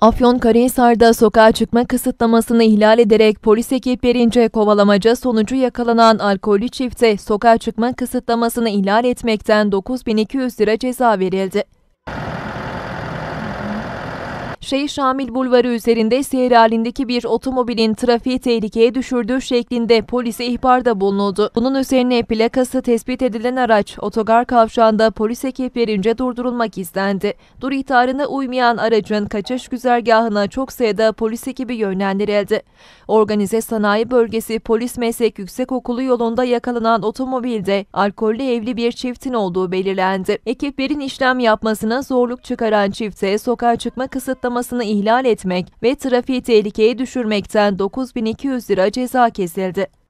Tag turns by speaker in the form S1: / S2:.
S1: Afyonkarahisar'da sokağa çıkma kısıtlamasını ihlal ederek polis ekiplerince kovalamaca sonucu yakalanan alkolü çifte sokağa çıkma kısıtlamasını ihlal etmekten 9200 lira ceza verildi. Şeyh Şamil Bulvarı üzerinde seyir halindeki bir otomobilin trafiği tehlikeye düşürdüğü şeklinde polise ihbarda bulunuldu. Bunun üzerine plakası tespit edilen araç otogar kavşağında polis ekiplerince durdurulmak istendi. Dur ihtarına uymayan aracın kaçış güzergahına çok sayıda polis ekibi yönlendirildi. Organize Sanayi Bölgesi Polis Meslek Yüksekokulu yolunda yakalanan otomobilde alkollü evli bir çiftin olduğu belirlendi. Ekiplerin işlem yapmasına zorluk çıkaran çifte sokağa çıkma kısıtlaması kısıtlamasını ihlal etmek ve trafiği tehlikeye düşürmekten 9200 lira ceza kesildi.